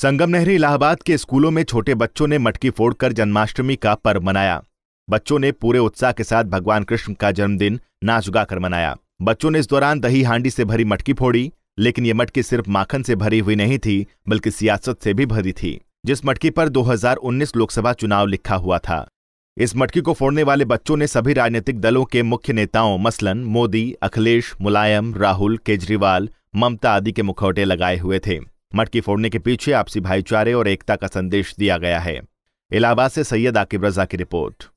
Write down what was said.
संगम नहरी इलाहाबाद के स्कूलों में छोटे बच्चों ने मटकी फोड़कर जन्माष्टमी का पर्व मनाया बच्चों ने पूरे उत्साह के साथ भगवान कृष्ण का जन्मदिन नाच गाकर मनाया बच्चों ने इस दौरान दही हांडी से भरी मटकी फोड़ी लेकिन ये मटकी सिर्फ माखन से भरी हुई नहीं थी बल्कि सियासत से भी भरी थी जिस मटकी पर 2019 लोकसभा चुनाव लिखा हुआ था इस मटकी को फोड़ने वाले बच्चों ने सभी राजनीतिक दलों के मुख्य नेताओं मसलन मोदी अखिलेश मुलायम राहुल केजरीवाल ममता आदि के मुखौटे लगाए हुए थे मटकी फोड़ने के पीछे आपसी भाईचारे और एकता का संदेश दिया गया है इलाहाबाद से सैयद आकिब रजा की रिपोर्ट